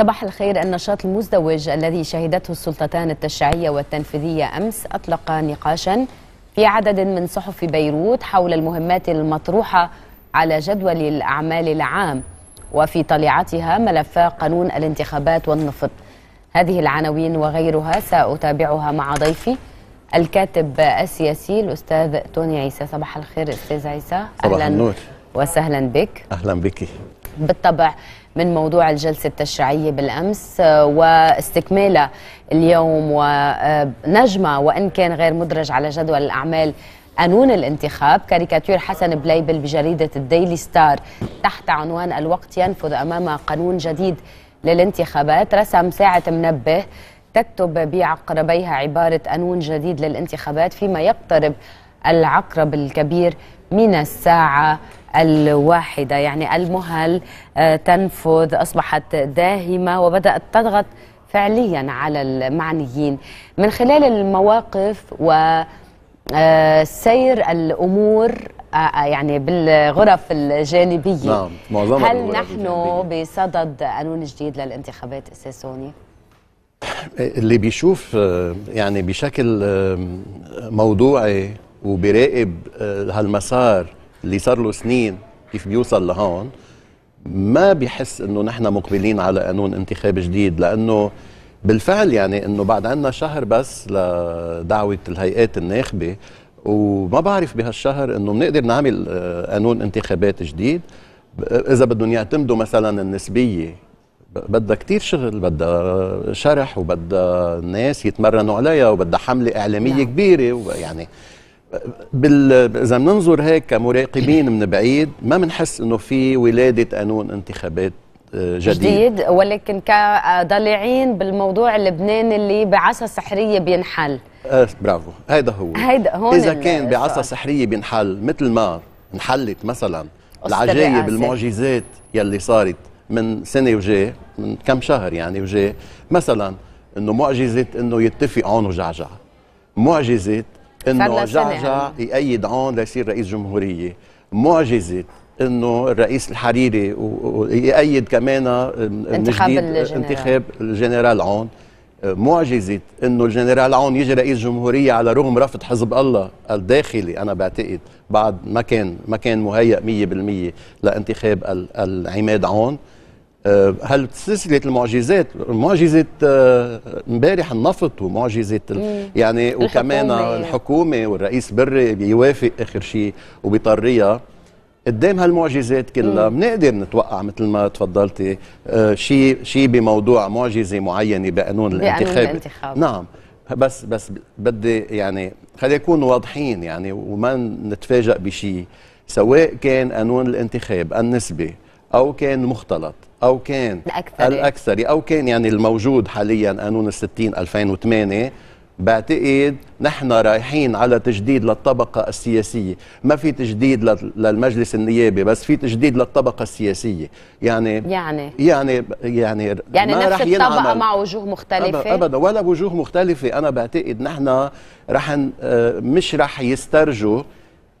صباح الخير النشاط المزدوج الذي شهدته السلطتان التشريعية والتنفيذية أمس أطلق نقاشا في عدد من صحف بيروت حول المهمات المطروحة على جدول الأعمال العام وفي طليعتها ملف قانون الانتخابات والنفط هذه العناوين وغيرها سأتابعها مع ضيفي الكاتب السياسي الأستاذ توني عيسى صباح الخير أستاذ عيسى صباح أهلا النور. وسهلا بك أهلا بك بالطبع من موضوع الجلسة التشريعية بالأمس آه، واستكمالها اليوم ونجمة وإن كان غير مدرج على جدول الأعمال قانون الانتخاب كاريكاتير حسن بليبل بجريدة الديلي ستار تحت عنوان الوقت ينفذ أمام قانون جديد للانتخابات رسم ساعة منبه تكتب بعقربيها عبارة قانون جديد للانتخابات فيما يقترب العقرب الكبير من الساعة الواحدة يعني المهل آه، تنفذ أصبحت داهمة وبدأت تضغط فعليا على المعنيين من خلال المواقف وسير آه، الأمور آه، يعني بالغرف الجانبية نعم معظمها هل نحن الجانبية. بصدد قانون جديد للانتخابات الساسوني؟ اللي بيشوف يعني بشكل موضوعي وبراقب آه، هالمسار اللي صار له سنين كيف بيوصل لهون ما بيحس انه نحن مقبلين على قانون انتخاب جديد لانه بالفعل يعني انه بعد عنا شهر بس لدعوه الهيئات الناخبه وما بعرف بهالشهر انه بنقدر نعمل آه، قانون انتخابات جديد آه، اذا بدهم يعتمدوا مثلا النسبيه بدها كتير شغل بدها شرح وبدها ناس يتمرنوا عليها وبدها حمله اعلاميه نعم. كبيره ويعني بال... اذا بننظر هيك كمراقبين من بعيد ما بنحس انه في ولاده قانون انتخابات آه، جديد, جديد ولكن كضليعين بالموضوع اللبناني اللي بعصا سحريه بينحل آه برافو هيدا هو هيدا هون اذا كان بعصا سحريه بينحل مثل ما انحلت مثلا العجائب المعجزات يلي صارت من سنه وجاي من كم شهر يعني وجاي مثلا انه معجزه انه يتفق عون وجعجعه معجزه انه جعجع يعني. يأيد عون ليصير رئيس جمهوريه معجزه انه الرئيس الحريري ويأيد كمان آه، انتخاب آه، الجنرال. انتخاب الجنرال عون آه، معجزه انه الجنرال عون يجي رئيس جمهوريه على رغم رفض حزب الله الداخلي انا بعتقد بعد ما كان ما كان مهيئ 100% لانتخاب العماد عون آه، هل سلسله المعجزات معجزه آه، امبارح النفط ومعجزه يعني وكمان إيه. الحكومه والرئيس بري بيوافق اخر شيء وبيطريها قدام هالمعجزات كلها بنقدر نتوقع مثل ما تفضلتي آه، شيء شيء بموضوع معجزه معينه بقانون الانتخاب الانتخاب نعم بس بس بدي يعني خلينا نكون واضحين يعني وما نتفاجئ بشيء سواء كان قانون الانتخاب النسبي او كان مختلط او كان الاكثري الاكثري او كان يعني الموجود حاليا قانون ال 60 2008 بعتقد نحن رايحين على تجديد للطبقة السياسية ما في تجديد للمجلس النيابي بس في تجديد للطبقة السياسية يعني يعني يعني يعني, يعني ما نفس الطبقة مع وجوه مختلفة أبدا, أبدا ولا وجوه مختلفة أنا بعتقد نحن رح آه، مش رح يسترجوا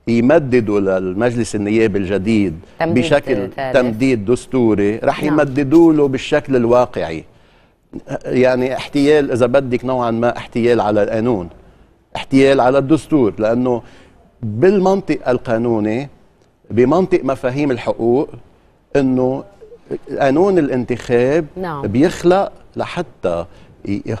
يمددوا للمجلس النيابي الجديد تمديد بشكل تاريخ. تمديد دستوري رح نعم. يمددوا له بالشكل الواقعي يعني احتيال اذا بدك نوعا ما احتيال على القانون احتيال على الدستور لانه بالمنطق القانوني بمنطق مفاهيم الحقوق انه قانون الانتخاب نعم. بيخلق لحتى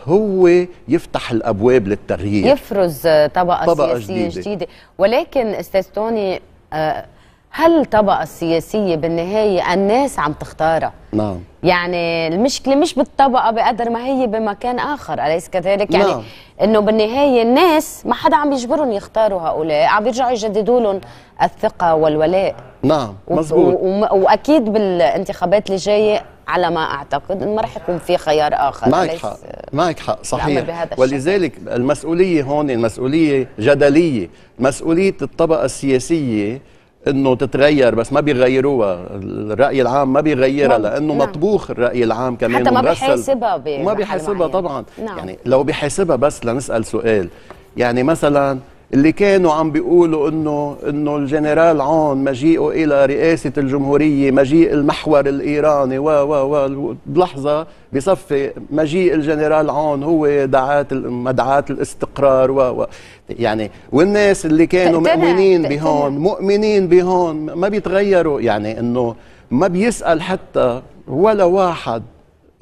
هو يفتح الابواب للتغيير يفرز طبقه, طبقة سياسيه جديدة. جديده ولكن استاذ توني آه، هل الطبقة السياسية بالنهاية الناس عم تختارها نعم يعني المشكلة مش بالطبقة بقدر ما هي بمكان آخر أليس كذلك يعني نعم. إنه بالنهاية الناس ما حدا عم يجبرهم يختاروا هؤلاء عم يرجعوا يجددوا لهم الثقة والولاء نعم مزبوط وأكيد بالانتخابات اللي جاية على ما أعتقد ما راح يكون في خيار آخر معك حق معك حق صحيح ولذلك المسؤولية هون المسؤولية جدلية مسؤولية الطبقة السياسية انه تتغير بس ما بيغيروها الراي العام ما بيغيرها نعم، لانه نعم. مطبوخ الراي العام كمان حتى ما بيحاسبها ما بيحاسبها طبعا نعم. يعني لو بيحاسبها بس لنسال سؤال يعني مثلا اللي كانوا عم بيقولوا انه انه الجنرال عون مجيئه الى رئاسه الجمهوريه مجيء المحور الايراني و و و بلحظه بصفي مجيء الجنرال عون هو دعاة مدعاة الاستقرار و و يعني والناس اللي كانوا مؤمنين بهون مؤمنين بهون ما بيتغيروا يعني انه ما بيسال حتى ولا واحد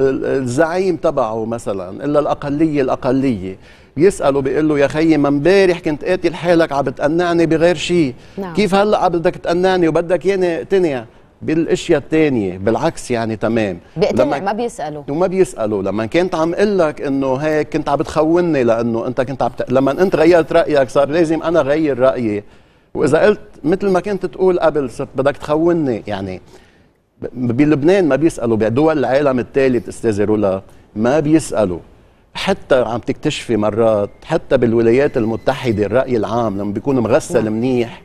الزعيم تبعه مثلا الا الاقليه الاقليه بيساله بيقول له يا خيي ما امبارح كنت قاتل حالك عم بتقنعني بغير شيء نعم. كيف هلا بدك تقنعني وبدك ياني اقتنع بالاشياء الثانيه بالعكس يعني تمام لما ما بيسالوا وما بيسالوا لما كنت عم اقول لك انه هيك كنت عم بتخونني لانه انت كنت عم بت... لما انت غيرت رايك صار لازم انا غير رايي واذا قلت مثل ما كنت تقول قبل صرت بدك تخونني يعني بلبنان ما بيسالوا بدول العالم الثالث استاذه رولا ما بيسالوا حتى عم تكتشفي مرات حتى بالولايات المتحدة الرأي العام لما بيكون مغسل نعم. منيح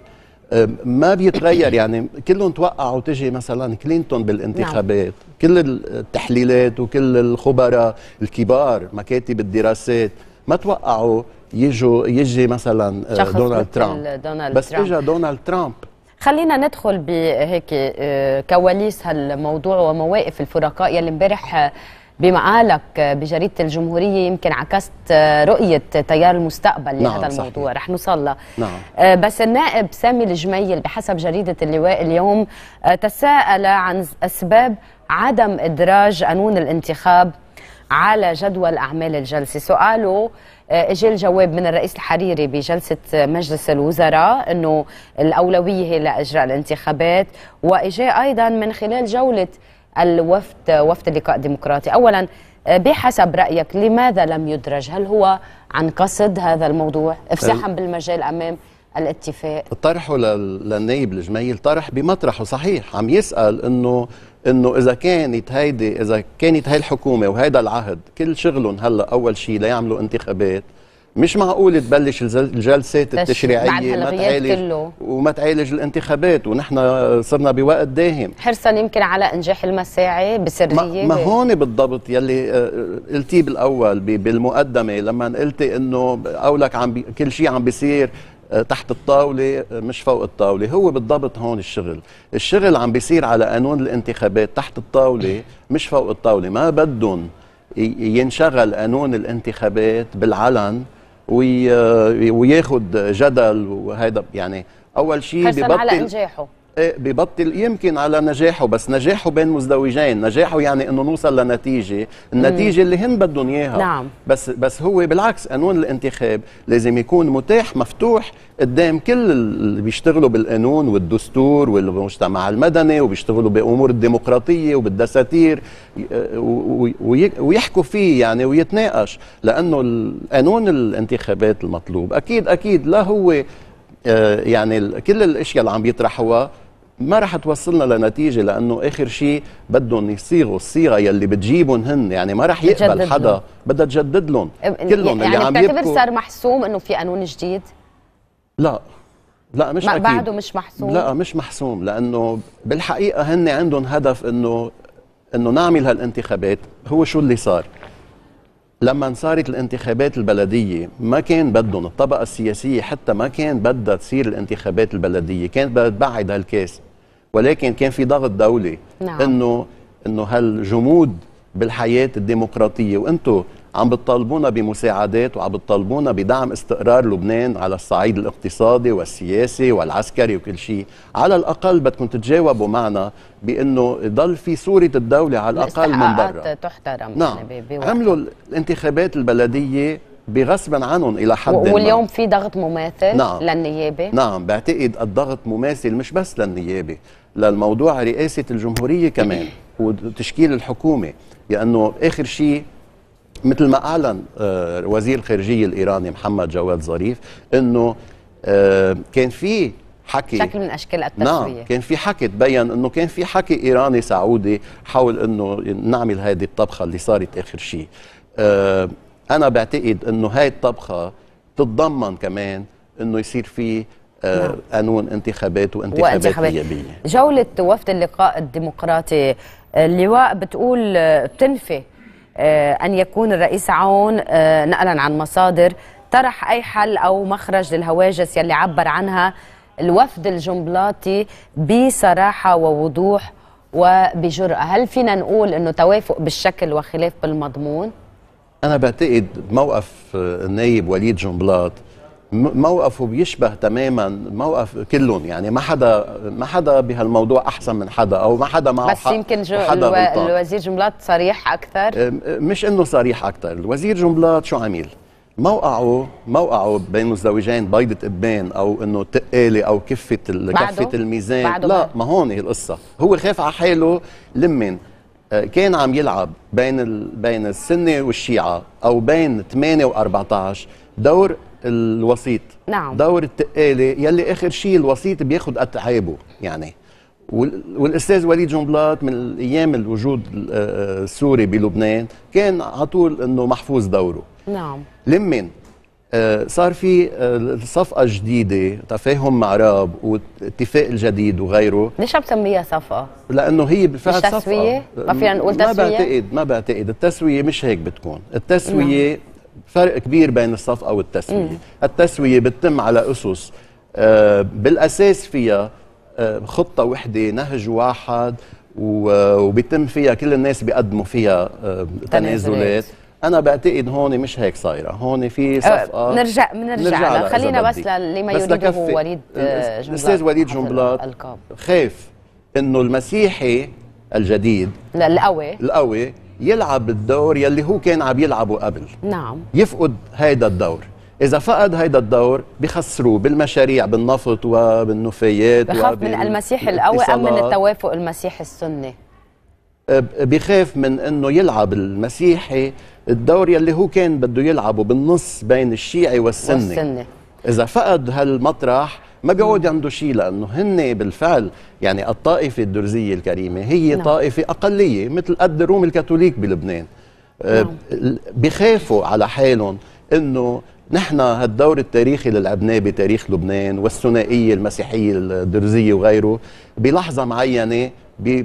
ما بيتغير يعني كلهم توقعوا تجي مثلا كلينتون بالانتخابات نعم. كل التحليلات وكل الخبراء الكبار مكاتب الدراسات ما توقعوا يجوا يجي مثلا آه، دونالد ترامب دونالد بس ترامب. اجى دونالد ترامب خلينا ندخل بهيك آه، كواليس هالموضوع ومواقف الفرقاء يلي امبارح آه، بمقالك بجريده الجمهوريه يمكن عكست رؤيه تيار المستقبل نعم لهذا الموضوع صحيح. رح نوصل له نعم. آه، بس النائب سامي الجميل بحسب جريده اللواء اليوم آه، تساءل عن اسباب عدم ادراج قانون الانتخاب على جدول اعمال الجلسه سؤاله آه، اجى الجواب من الرئيس الحريري بجلسه مجلس الوزراء انه الاولويه هي لاجراء الانتخابات واجى ايضا من خلال جوله الوفد وفد اللقاء الديمقراطي أولا آه، بحسب رأيك لماذا لم يدرج هل هو عن قصد هذا الموضوع افساحا بالمجال أمام الاتفاق طرحه للنائب الجميل طرح بمطرحه صحيح عم يسأل انه انه اذا كانت هيدي اذا كانت هاي الحكومه وهذا العهد كل شغلهم هلا اول شيء ليعملوا انتخابات مش معقول تبلش الجلسة التشريعية ما تعالج كله. وما تعالج الانتخابات ونحن صرنا بوقت داهم حرصا يمكن على انجاح المساعي بسرية ما, ما هون بالضبط يلي آه، قلتيه بالاول بالمقدمة لما قلتي انه قولك عم بي كل شيء عم بيصير آه، تحت الطاولة آه، مش فوق الطاولة هو بالضبط هون الشغل الشغل عم بيصير على قانون الانتخابات تحت الطاولة مش فوق الطاولة ما بدهم ينشغل قانون الانتخابات بالعلن وياخد جدل وهذا يعني اول شيء ببطل على انجاحه إيه، ببطل يمكن على نجاحه بس نجاحه بين مزدوجين نجاحه يعني انه نوصل لنتيجه النتيجه اللي هن بدهم اياها نعم. بس بس هو بالعكس قانون الانتخاب لازم يكون متاح مفتوح قدام كل اللي بيشتغلوا بالقانون والدستور والمجتمع المدني وبيشتغلوا بامور الديمقراطيه وبالدساتير آه، ويحكوا فيه يعني ويتناقش لانه قانون الانتخابات المطلوب اكيد اكيد لا هو آه، يعني كل الاشياء اللي عم بيطرحوها ما رح توصلنا لنتيجة لأنه آخر شيء بدهم يصيغوا الصيغة يلي بتجيبهم هن يعني ما رح يقبل حدا بدها تجدد لهم كلهم يعني اللي عم بتعتبر صار محسوم أنه في قانون جديد؟ لا لا مش أكيد. بعده مش محسوم لا مش محسوم لأنه بالحقيقة هن عندهم هدف أنه أنه نعمل هالانتخابات هو شو اللي صار لما صارت الانتخابات البلدية ما كان بدهم الطبقة السياسية حتى ما كان بدها تصير الانتخابات البلدية كانت بدها تبعد هالكاس ولكن كان في ضغط دولي نعم. انه انه هالجمود بالحياه الديمقراطيه وانتم عم بتطالبونا بمساعدات وعم بتطالبونا بدعم استقرار لبنان على الصعيد الاقتصادي والسياسي والعسكري وكل شيء على الاقل بدكم تتجاوبوا معنا بانه يضل في صوره الدوله على الاقل من برا تحترم نعم يعني عملوا الانتخابات البلديه بغصبا عنهم الى حد ما واليوم في ضغط مماثل نعم. للنيابه نعم بعتقد الضغط مماثل مش بس للنيابه للموضوع رئاسه الجمهوريه كمان وتشكيل الحكومه لانه اخر شيء مثل ما اعلن آه، وزير الخارجيه الايراني محمد جواد ظريف انه آه، كان في حكي شكل من اشكال نعم، التسويه نعم كان في حكي تبين انه كان في حكي ايراني سعودي حول انه نعمل هذه الطبخه اللي صارت اخر شيء آه، انا بعتقد انه هاي الطبخه تتضمن كمان انه يصير في آه نعم. قانون انتخابات وانتخابات, وانتخابات نيابيه جوله وفد اللقاء الديمقراطي آه، اللواء بتقول آه، بتنفي آه ان يكون الرئيس عون آه نقلا عن مصادر طرح اي حل او مخرج للهواجس يلي عبر عنها الوفد الجنبلاطي بصراحه ووضوح وبجرأة هل فينا نقول أنه توافق بالشكل وخلاف بالمضمون؟ انا بعتقد موقف آه، النايب وليد جنبلاط موقفه بيشبه تماما موقف كلهم يعني ما حدا ما حدا بهالموضوع احسن من حدا او ما حدا معه بس يمكن جو حدا الو... الوزير جنبلاط صريح اكثر آه، مش انه صريح اكثر الوزير جنبلاط شو عميل موقعه موقعه بين الزوجين بيضة ابان او انه تقالي او كفة كفة الميزان بعده لا ما هون القصة هو خاف على حاله لمن آه، كان عم يلعب بين ال... بين السنه والشيعه او بين 8 و14 دور الوسيط نعم دور التقاله يلي اخر شيء الوسيط بياخذ اتعابه يعني والاستاذ وليد جنبلاط من ايام الوجود آه، السوري بلبنان كان على طول انه محفوظ دوره نعم لمن آه، صار في آه، صفقه جديده تفاهم مع راب واتفاق الجديد وغيره ليش عم تسميها صفقه لانه هي بالفعل مش تسويه ما فينا نقول تسويه ما بعتقد ما بعتقد التسويه مش هيك بتكون التسويه مم. نعم. فرق كبير بين الصفقه والتسويه مم. التسويه بتتم على اسس آه، بالاساس فيها خطه وحده نهج واحد وبيتم فيها كل الناس بيقدموا فيها تنازلات, تنازلات انا بعتقد هون مش هيك صايره هون في أه، صفقه بنرجع بنرجع خلينا بس للي ما يريده هو وليد جنبلاط الاستاذ وليد جنبلاط خايف انه المسيحي الجديد لا القوي القوي يلعب الدور يلي هو كان عم يلعبه قبل نعم يفقد هيدا الدور إذا فقد هيدا الدور بخسروه بالمشاريع بالنفط وبالنفايات بخاف من المسيح القوي أم من التوافق المسيحي السني بخاف من انه يلعب المسيحي الدوري اللي هو كان بده يلعبه بالنص بين الشيعي والسني والسني اذا فقد هالمطرح ما بيعود عنده شيء لانه هن بالفعل يعني الطائفه الدرزيه الكريمه هي نعم. طائفه اقليه مثل قد الروم الكاثوليك بلبنان آه، نعم. بخافوا على حالهم انه نحن هالدور التاريخي اللي لعبناه بتاريخ لبنان والثنائيه المسيحيه الدرزيه وغيره بلحظه معينه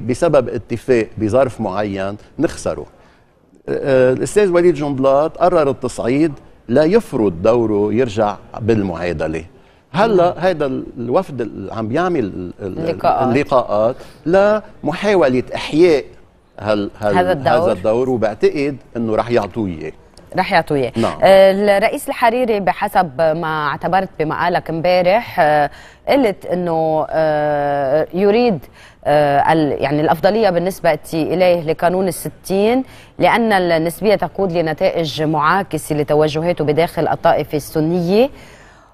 بسبب اتفاق بظرف معين نخسره الاستاذ وليد جنبلاط قرر التصعيد لا يفرض دوره يرجع بالمعادله هلا هيدا الوفد اللي عم بيعمل اللقاءات, اللقاءات لمحاوله احياء هل هل هذا الدور, هذا الدور وبعتقد انه رح يعطوه اياه رح يعطوا اياه نعم. آه، الرئيس الحريري بحسب ما اعتبرت بمقالك امبارح آه، قلت انه آه، يريد يعني الافضليه بالنسبه اليه لقانون الستين لان النسبيه تقود لنتائج معاكسه لتوجهاته بداخل الطائفه السنيه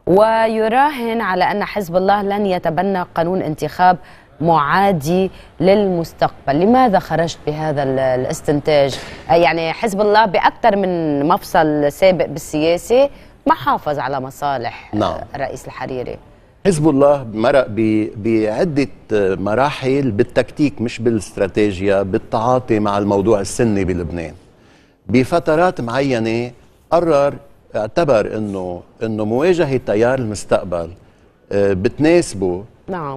ويراهن على ان حزب الله لن يتبنى قانون انتخاب معادي للمستقبل لماذا خرجت بهذا الاستنتاج آه، يعني حزب الله بأكثر من مفصل سابق بالسياسة ما حافظ على مصالح آه، نعم. رئيس الحريري حزب الله مرق بعدة آه، مراحل بالتكتيك مش بالاستراتيجيا بالتعاطي مع الموضوع السني بلبنان بفترات معينة قرر اعتبر انه انه مواجهة تيار المستقبل بتناسبه نعم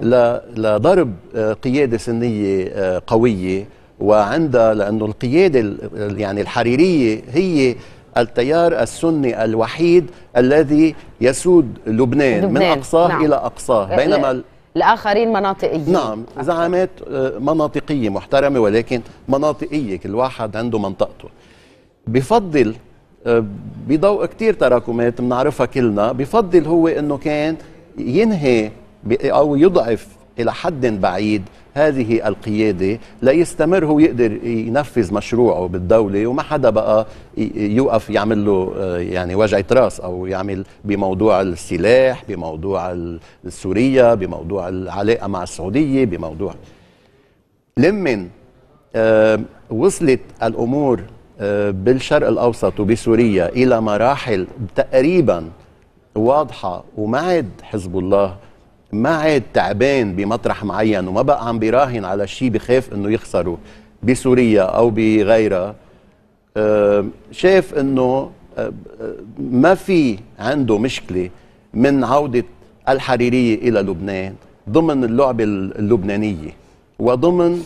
لضرب آه، قياده سنيه آه، قويه وعندها لانه القياده يعني الحريريه هي التيار السني الوحيد الذي يسود لبنان, لبنان. من اقصاه نعم. الى اقصاه بينما الاخرين مناطقيين نعم زعامات آه، مناطقيه محترمه ولكن مناطقيه كل واحد عنده منطقته بفضل بضوء كتير تراكمات بنعرفها كلنا بفضل هو انه كان ينهي أو يضعف إلى حد بعيد هذه القيادة ليستمر هو يقدر ينفذ مشروعه بالدولة وما حدا بقى يوقف يعمل له آه، يعني وجعة راس أو يعمل بموضوع السلاح بموضوع سوريا بموضوع العلاقة مع السعودية بموضوع لمن آه، وصلت الأمور آه، بالشرق الأوسط وبسوريا إلى مراحل تقريبا واضحة وما عاد حزب الله ما عاد تعبان بمطرح معين وما بقى عم بيراهن على شيء بخاف انه يخسره بسوريا او بغيرها آه، شاف انه آه، آه، ما في عنده مشكله من عوده الحريريه الى لبنان ضمن اللعبه اللبنانيه وضمن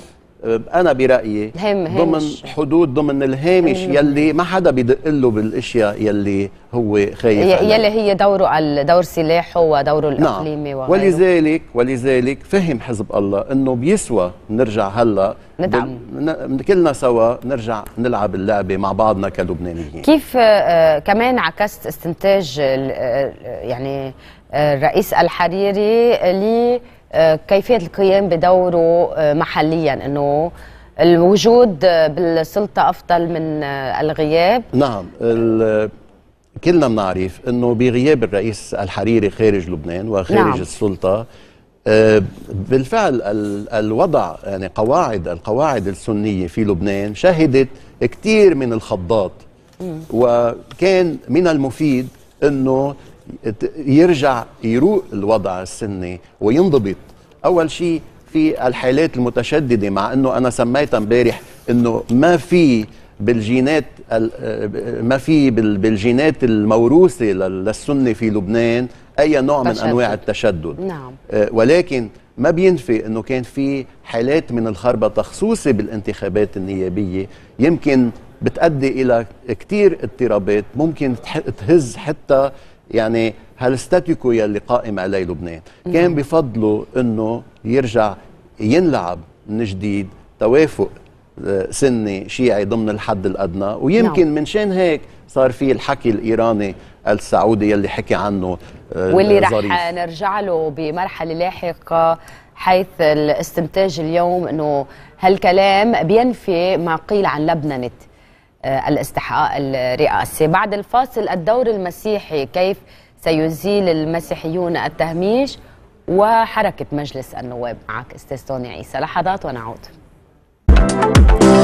انا برايي ضمن حدود ضمن الهامش يلي ما حدا بدق له بالاشياء يلي هو خايف عليها يلي هي دوره على دور سلاحه ودوره نعم. الاقليمي نعم. وغيره ولذلك ولذلك فهم حزب الله انه بيسوى نرجع هلا ندعم بال... كلنا سوا نرجع نلعب اللعبه مع بعضنا كلبنانيين كيف آه، آه، كمان عكست استنتاج آه، يعني الرئيس الحريري لي كيفيه القيام بدوره آه، محليا انه الوجود آه، بالسلطه افضل من آه، الغياب نعم كلنا بنعرف انه بغياب الرئيس الحريري خارج لبنان وخارج نعم. السلطه بالفعل الوضع يعني قواعد القواعد السنيه في لبنان شهدت كثير من الخضات وكان من المفيد انه يرجع يروق الوضع السني وينضبط اول شيء في الحالات المتشدده مع انه انا سميتها امبارح انه ما في بالجينات ما في بالجينات الموروثه للسنه في لبنان اي نوع من تشدد. انواع التشدد نعم. آه، ولكن ما بينفي انه كان في حالات من الخربطه خصوصي بالانتخابات النيابيه يمكن بتؤدي الى كثير اضطرابات ممكن تهز حتى يعني هالستاتيكو يلي قائم عليه لبنان كان بفضله انه يرجع ينلعب من جديد توافق آه، سني شيعي ضمن الحد الادنى ويمكن نعم. من شان هيك صار في الحكي الايراني السعودي يلي حكي عنه آه، واللي رح نرجع له بمرحله لاحقه حيث الاستنتاج اليوم انه هالكلام بينفي ما قيل عن لبنانت آه، الاستحقاق الرئاسي بعد الفاصل الدور المسيحي كيف سيزيل المسيحيون التهميش وحركة مجلس النواب معك استاذ توني عيسى لحظات ونعود